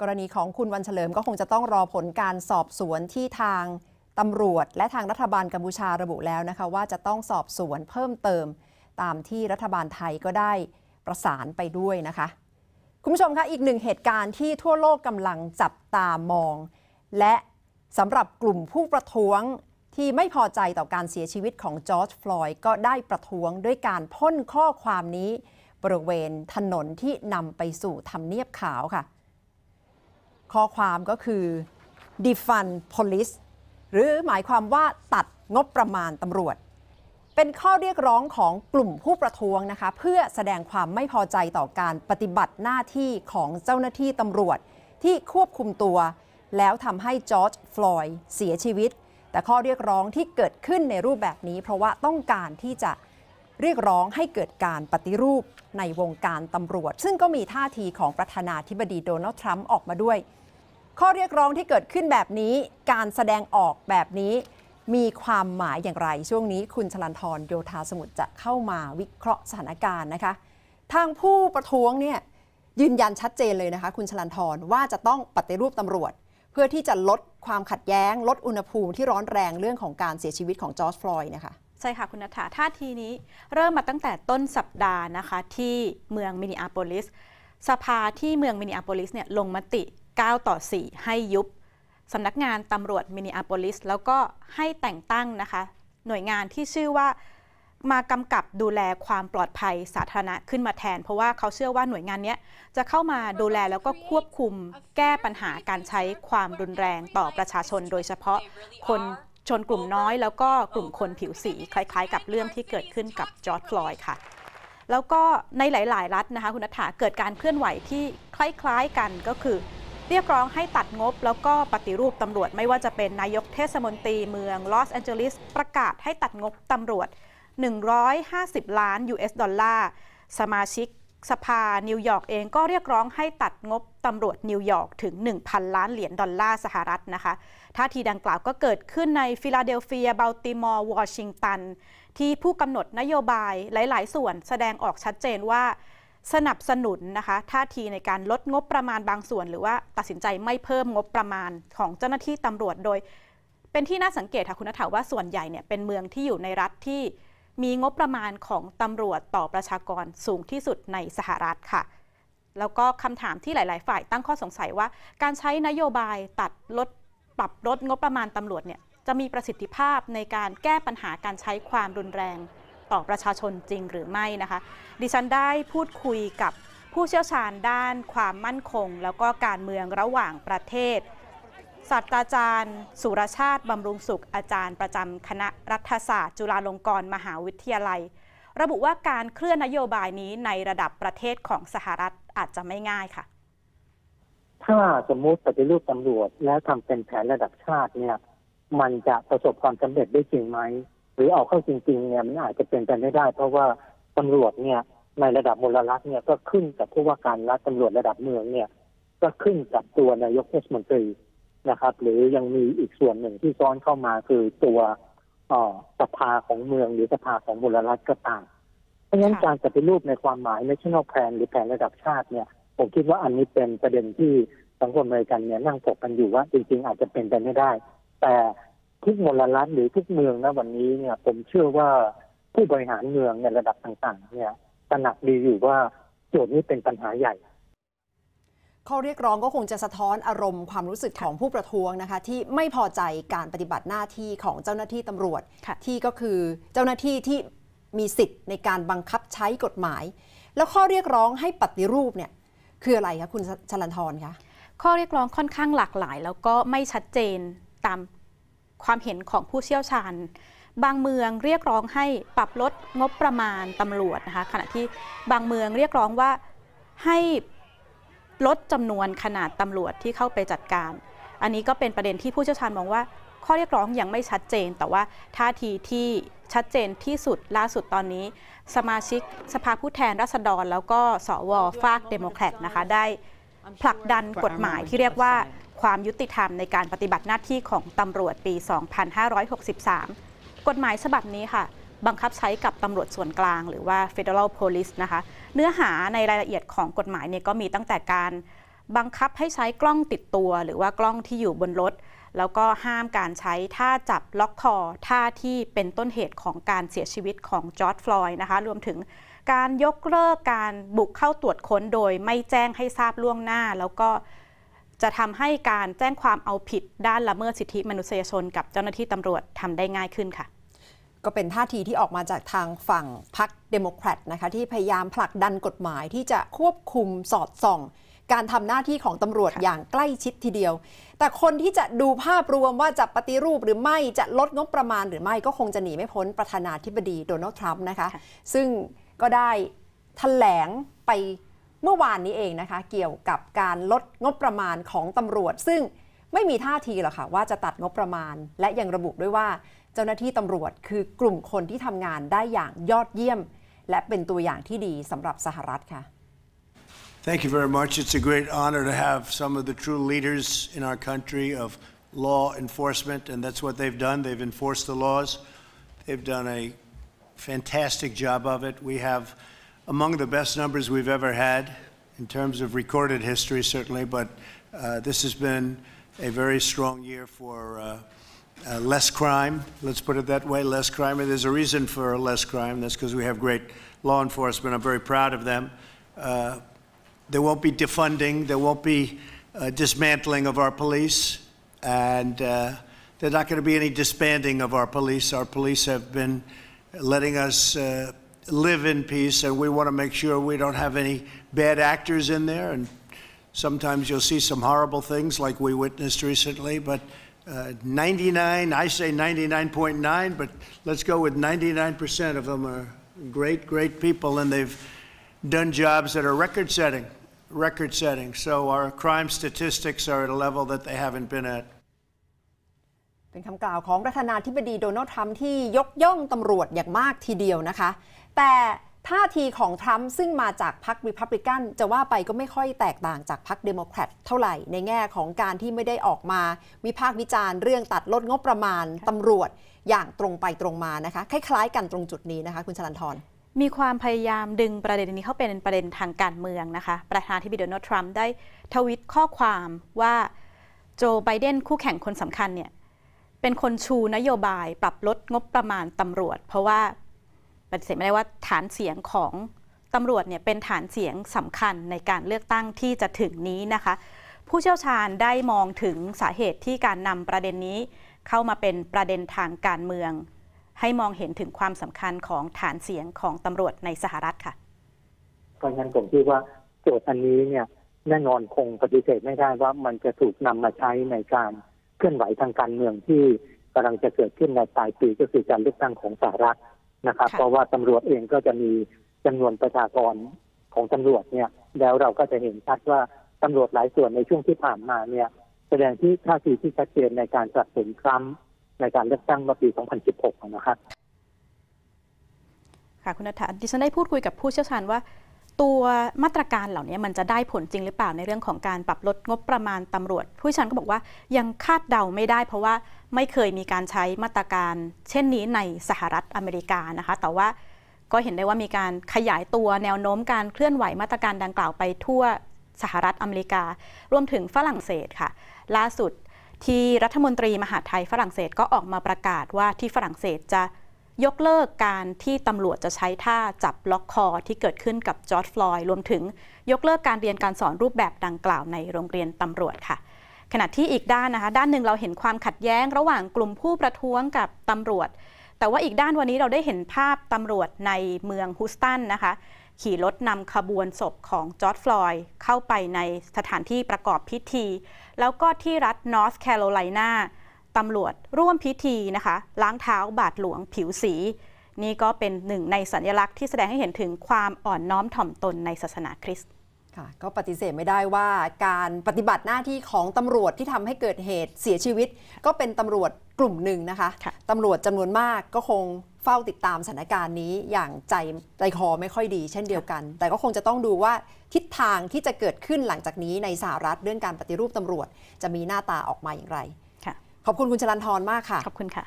กรณีของคุณวันเฉลิมก็คงจะต้องรอผลการสอบสวนที่ทางตำรวจ และทางรัฐบาลกัมพูชาระบุแล้วนะคะ ว่าจะต้องสอบสวนเพิ่มเติมตามที่รัฐบาลไทยก็ได้ประสานไปด้วยนะคะ คุณผู้ชมคะอีกหนึ่งเหตุการณ์ที่ทั่วโลกกำลังจับตามอง และสำหรับกลุ่มผู้ประท้วงที่ไม่พอใจต่อการเสียชีวิตของจอร์จฟลอยด์ก็ได้ประท้วงด้วยการพ่นข้อความนี้บริเวณถนนที่นำไปสู่ทำเนียบขาวค่ะข้อความก็คือ defund police หรือหมายความว่าตัดงบประมาณตำรวจ เป็นข้อเรียกร้องของกลุ่มผู้ประท้วงนะคะ เพื่อแสดงความไม่พอใจต่อการปฏิบัติหน้าที่ของเจ้าหน้าที่ตำรวจ ที่ควบคุมตัวแล้วทำให้จอร์จฟลอยด์เสียชีวิต แต่ข้อเรียกร้องที่เกิดขึ้นในรูปแบบนี้เพราะว่าต้องการที่จะเรียกร้องให้เกิดการปฏิรูปในวงการตำรวจ ซึ่งก็มีท่าทีของประธานาธิบดีโดนัลด์ทรัมป์ออกมาด้วย ข้อเรียกร้องที่เกิดขึ้นแบบนี้การแสดงออกแบบนี้มีความหมายอย่างไร ช่วงนี้คุณชลันทรโยธาสมุทรจะเข้ามาวิเคราะห์สถานการณ์นะคะ ทางผู้ประท้วงเนี่ยยืนยันชัดเจนเลยนะคะคุณชลันทรว่าจะต้องปฏิรูปตำรวจ เพื่อที่จะลดความขัดแย้ง ลดอุณหภูมิที่ร้อนแรงเรื่องของการเสียชีวิตของจอร์จฟลอยด์นะคะใช่ค่ะคุณนัฐาท่าทีนี้เริ่มมาตั้งแต่ต้นสัปดาห์นะคะที่เมืองมินิอาโปลิสสภาที่เมืองมินิอาโปลิสเนี่ยลงมติ 9 ต่อ 4 ให้ยุบสำนักงานตำรวจมินิอาโปลิสแล้วก็ให้แต่งตั้งนะคะ หน่วยงานที่ชื่อว่ามากำกับดูแลความปลอดภัยสาธารณะขึ้นมาแทน เพราะว่าเขาเชื่อว่าหน่วยงานนี้จะเข้ามาดูแลแล้วก็ควบคุมแก้ปัญหาการใช้ความรุนแรงต่อประชาชน โดยเฉพาะคนชนกลุ่มน้อยแล้วก็กลุ่มคนผิวสี คล้าย ๆ กับเรื่องที่เกิดขึ้นกับจอร์ดฟลอยด์ค่ะแล้วก็ในหลายๆรัฐนะคะ คุณนัฐาเกิดการเคลื่อนไหวที่คล้าย ๆกันก็คือเรียกร้องให้ตัดงบ แล้วก็ปฏิรูปตำรวจไม่ว่าจะเป็นนายกเทศมนตรีเมืองลอสแอนเจลิสประกาศให้ตัดงบตำรวจ 150 ล้าน US ดอลลาร์สมาชิกสภานิวยอร์กเองก็เรียกร้องให้ตัดงบตำรวจนิวยอร์กถึง1,000ล้านเหรียญดอลลาร์สหรัฐนะคะท่าทีดังกล่าวก็เกิดขึ้นในฟิลาเดลเฟียบลติมอร์ วอชิงตัน ที่ผู้กำหนดนโยบายหลายๆ ส่วนแสดงออกชัดเจนว่า สนับสนุนนะคะท่าทีในการลดงบประมาณบางส่วน หรือว่าตัดสินใจไม่เพิ่มงบประมาณของเจ้าหน้าที่ตำรวจ โดยเป็นที่น่าสังเกตค่ะคุณนัทว่าส่วนใหญ่เนี่ยเป็นเมืองที่อยู่ในรัฐที่มีงบประมาณของตำรวจต่อประชากรสูงที่สุดในสหรัฐค่ะ แล้วก็คำถามที่หลายๆฝ่าย ตั้งข้อสงสัยว่า การใช้นโยบายตัดลดปรับลดงบประมาณตำรวจเนี่ยจะมีประสิทธิภาพในการแก้ปัญหาการใช้ความรุนแรงต่อประชาชนจริงหรือไม่นะคะ ดิฉันได้พูดคุยกับผู้เชี่ยวชาญด้านความมั่นคงแล้วก็การเมืองระหว่างประเทศศาสตราจารย์สุรชาติบำรุงสุขอาจารย์ประจำคณะรัฐศาสตร์ จุฬาลงกรณ์มหาวิทยาลัย ระบุว่าการเคลื่อนนโยบายนี้ในระดับประเทศของสหรัฐอาจจะไม่ง่ายค่ะถ้าสมมุติปฏิรูปตำรวจและทำเป็นแผนระดับชาติเนี่ย มันจะประสบความสำเร็จได้จริงไหมหรือเอาเข้าจริง ๆ เนี่ยมันอาจจะเป็นไปไม่ได้ เพราะว่าตำรวจเนี่ยในระดับมลรัฐเนี่ยก็ขึ้นกับผู้ว่าการรัฐตำรวจระดับเมืองเนี่ย ก็ขึ้นกับตัวนายกเทศมนตรีนะครับ หรือยังมีอีกส่วนหนึ่งที่ซ้อนเข้ามาคือตัวสภาของเมืองหรือสภาของมลรัฐก็ต่าง เพราะฉะนั้นการปฏิรูปในความหมาย national plan หรือแผนระดับชาติเนี่ยผมคิดว่าอันนี้เป็นประเด็นที่สังคมอเมริกันเนี่ยนั่งถกกันอยู่ว่า จริงๆ อาจจะเป็นไปไม่ได้ แต่ทุกมลรัฐหรือทุกเมืองนะวันนี้เนี่ยผมเชื่อว่าผู้บริหารเมืองในระดับต่างๆเนี่ยตระหนักดีอยู่ว่าโจทย์นี้เป็นปัญหาใหญ่ข้อเรียกร้องก็คงจะสะท้อนอารมณ์ความรู้สึกของผู้ประท้วงนะคะที่ไม่พอใจการปฏิบัติหน้าที่ของเจ้าหน้าที่ตำรวจ ที่ก็คือเจ้าหน้าที่ที่มีสิทธิ์ในการบังคับใช้กฎหมาย แล้วข้อเรียกร้องให้ปฏิรูปเนี่ยคืออะไรคะคุณชลันทรคะข้อเรียกร้องค่อนข้างหลากหลาย แล้วก็ไม่ชัดเจนตามความเห็นของผู้เชี่ยวชาญ บางเมืองเรียกร้องให้ปรับลดงบประมาณตำรวจนะคะขณะที่บางเมืองเรียกร้องว่าให้ลดจำนวนขนาดตำรวจที่เข้าไปจัดการ อันนี้ก็เป็นประเด็นที่ผู้เชี่ยวชาญมองว่าข้อเรียกร้องยังไม่ชัดเจนแต่ว่าท่าทีที่ชัดเจนที่สุดล่าสุดตอนนี้ สมาชิกสภาผู้แทนราษฎรแล้วก็สวฟากเดโมแครตนะคะได้ผลักดันกฎหมายที่เรียกว่าความยุติธรรมในการปฏิบัติหน้าที่ของตำรวจปี 2563 กฎหมายฉบับนี้ค่ะ บังคับใช้กับตำรวจส่วนกลางหรือว่า Federal Police นะคะเนื้อหาในรายละเอียดของกฎหมายเนี่ยก็มีตั้งแต่การ บังคับให้ใช้กล้องติดตัวหรือว่ากล้องที่อยู่บนรถแล้วก็ห้ามการใช้ท่าจับล็อกคอท่าที่เป็นต้นเหตุของการเสียชีวิตของจอร์ดฟลอยด์นะคะรวมถึงการยกเลิกการบุกเข้าตรวจค้นโดยไม่แจ้งให้ทราบล่วงหน้า แล้วก็จะทำให้การแจ้งความเอาผิดด้านละเมิดสิทธิมนุษยชนกับเจ้าหน้าที่ตำรวจทำได้ง่ายขึ้นค่ะ ก็เป็นท่าทีที่ออกมาจากทางฝั่งพรรคเดโมแครตนะคะที่พยายามผลักดันกฎหมายที่จะควบคุมสอดส่องการทำหน้าที่ของตำรวจอย่างใกล้ชิดทีเดียว แต่คนที่จะดูภาพรวมว่าจะปฏิรูปหรือไม่จะลดงบประมาณหรือไม่ก็คงจะหนีไม่พ้นประธานาธิบดีโดนัลด์ทรัมป์นะคะ ซึ่งก็ได้ถแถลงไปเมื่อวานนี้เองนะคะ เกี่ยวกับการลดงบประมาณของตำรวจ ซึ่งไม่มีท่าทีหรอกค่ะว่าจะตัดงบประมาณ และยังระบุด้วยว่าเจ้าหน้าที่ตำรวจคือกลุ่มคนที่ทำงานได้อย่างยอดเยี่ยม และเป็นตัวอย่างที่ดีสำหรับสหรัฐค่ะ Thank you very much. It's a great honor to have some of the true leaders in our country of law enforcement, and that's what they've done. They've enforced the laws. They've done a fantastic job of it. We have among the best numbers we've ever had in terms of recorded history, certainly, but uh, this has been a very strong year for uh, uh, less crime. Let's put it that way, less crime. And there's a reason for less crime. That's because we have great law enforcement. I'm very proud of them. Uh, there won't be defunding, there won't be uh, dismantling of our police, and uh, there's not going to be any disbanding of our police. Our police have been letting us uh, live in peace, and we want to make sure we don't have any bad actors in there. And sometimes you'll see some horrible things like we witnessed recently, but. Uh, 99, I say 99.9, but let's go with 99% of them are great, great people, and they've done jobs that are record setting. record setting. So our crime statistics are at a level that they haven't been at. เป็นคำกล่าวของประธานาธิบดีโดนัลด์ทรัมป์ที่ยกย่องตำรวจอย่างมากทีเดียวนะคะ แต่ท่าทีของทรัมป์ซึ่งมาจากพรรคริพับลิกัน จะว่าไปก็ไม่ค่อยแตกต่างจากพรรคเดโมแครตเท่าไหร่ในแง่ของการที่ไม่ได้ออกมา วิพากษ์วิจารณ์เรื่องตัดลดงบประมาณตำรวจอย่างตรงไปตรงมานะคะคล้ายๆ กันตรงจุดนี้นะคะคุณชลันทร์มีความพยายามดึงประเด็นนี้เข้าเป็นประเด็นทางการเมืองนะคะประธานาธิบดีโดนัลด์ทรัมป์ได้ ทวิตข้อความว่าโจไบเดนคู่แข่งคนสำคัญเนี่ยเป็นคนชูนโยบายปรับลดงบประมาณตำรวจ เพราะว่าปฏิเสธไม่ได้ว่าฐานเสียงของตำรวจเนี่ยเป็นฐานเสียงสำคัญในการเลือกตั้งที่จะถึงนี้นะคะ ผู้เชี่ยวชาญได้มองถึงสาเหตุที่การนำประเด็นนี้ เข้ามาเป็นประเด็นทางการเมืองให้มองเห็นถึงความสำคัญของฐานเสียงของตำรวจในสหรัฐค่ะเพราะงั้นผมคิดว่าโจทย์อันนี้เนี่ยแน่นอนคงปฏิเสธไม่ได้ว่ามันจะถูกนำมาใช้ในการเคลื่อนไหวทางการเมืองที่กำลังจะเกิดขึ้นในปลายปีก็คือการเลือกตั้งของสหรัฐนะครับเพราะว่าตำรวจเองก็จะมีจำนวนประชากรของตำรวจเนี่ยแล้วเราก็จะเห็นชัดว่าตำรวจหลายส่วนในช่วงที่ผ่านมาเนี่ยแสดงที่ท่าทีที่ชัดเจนในการสนับสนุนครั้ในการเลือกตั้งเมื่อปี 2016 นะครับค่ะคุณนัทดิฉันได้พูดคุยกับผู้เชี่ยวชาญว่า ตัวมาตรการเหล่านี้มันจะได้ผลจริงหรือเปล่าในเรื่องของการปรับลดงบประมาณตำรวจ ผู้เชี่ยวชาญก็บอกว่ายังคาดเดาไม่ได้ เพราะว่าไม่เคยมีการใช้มาตรการเช่นนี้ในสหรัฐอเมริกานะคะแต่ว่าก็เห็นได้ว่ามีการขยายตัวแนวโน้มการเคลื่อนไหว มาตรการดังกล่าวไปทั่วสหรัฐอเมริกา รวมถึงฝรั่งเศสค่ะล่าสุดที่รัฐมนตรีมหาไทยฝรั่งเศสก็ออกมาประกาศว่าที่ฝรั่งเศสจะยกเลิกการที่ตำรวจจะใช้ท่าจับล็อกคอ ที่เกิดขึ้นกับจอร์ดฟลอยด์รวมถึงยกเลิกการเรียนการสอนรูปแบบดังกล่าวในโรงเรียนตำรวจค่ะ ขณะที่อีกด้านนะคะ ด้านหนึ่งเราเห็นความขัดแย้งระหว่างกลุ่มผู้ประท้วงกับตำรวจ แต่ว่าอีกด้านวันนี้เราได้เห็นภาพตำรวจในเมืองฮูสตันนะคะขี่รถนำขบวนศพของจอร์ดฟลอยเข้าไปในสถานที่ประกอบพิธี แล้วก็ที่รัฐนอร์ทแคโรไลนาตำรวจร่วมพิธีนะคะล้างเท้าบาดหลวงผิวสี นี่ก็เป็นหนึ่งในสัญลักษณ์ที่แสดงให้เห็นถึงความอ่อนน้อมถ่อมตนในศาสนาคริสต์ค่ะก็ปฏิเสธไม่ได้ว่าการปฏิบัติหน้าที่ของตำรวจที่ทำให้เกิดเหตุเสียชีวิต ก็เป็นตำรวจกลุ่มหนึ่งนะคะคะตำรวจจำนวนมากก็คงเฝ้าติดตามสถานการณ์นี้อย่างใจใจคอไม่ค่อยดี เช่นเดียวกัน แต่ก็คงจะต้องดูว่าทิศทางที่จะเกิดขึ้นหลังจากนี้ในสหรัฐเรื่องการปฏิรูปตำรวจจะมีหน้าตาออกมาอย่างไรขอบคุณคุณชลันทรมากค่ะ ขอบคุณค่ะ